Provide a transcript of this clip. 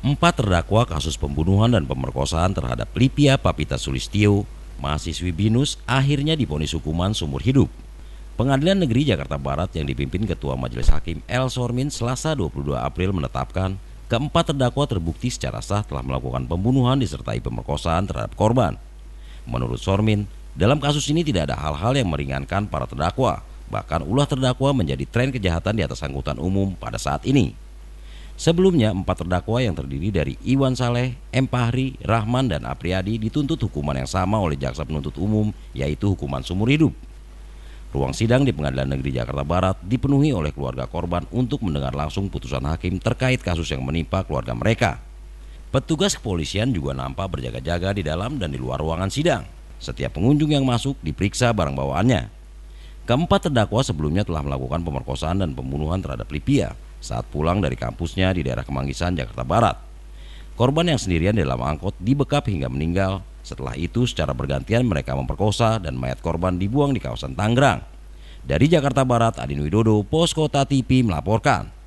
Empat terdakwa kasus pembunuhan dan pemerkosaan terhadap Lipia Papita Sulistio, mahasiswi BINUS, akhirnya diponis hukuman seumur hidup. Pengadilan Negeri Jakarta Barat yang dipimpin Ketua Majelis Hakim El Sormin selasa 22 April menetapkan keempat terdakwa terbukti secara sah telah melakukan pembunuhan disertai pemerkosaan terhadap korban. Menurut Sormin, dalam kasus ini tidak ada hal-hal yang meringankan para terdakwa, bahkan ulah terdakwa menjadi tren kejahatan di atas angkutan umum pada saat ini. Sebelumnya, empat terdakwa yang terdiri dari Iwan Saleh, M. Pahri, Rahman, dan Apriadi dituntut hukuman yang sama oleh jaksa penuntut umum, yaitu hukuman sumur hidup. Ruang sidang di Pengadilan Negeri Jakarta Barat dipenuhi oleh keluarga korban untuk mendengar langsung putusan hakim terkait kasus yang menimpa keluarga mereka. Petugas kepolisian juga nampak berjaga-jaga di dalam dan di luar ruangan sidang. Setiap pengunjung yang masuk diperiksa barang bawaannya. Keempat terdakwa sebelumnya telah melakukan pemerkosaan dan pembunuhan terhadap Lipia, saat pulang dari kampusnya di daerah Kemanggisan, Jakarta Barat. Korban yang sendirian dalam angkot dibekap hingga meninggal. Setelah itu secara bergantian mereka memperkosa dan mayat korban dibuang di kawasan Tangerang. Dari Jakarta Barat, Adin Widodo, Posko TV melaporkan.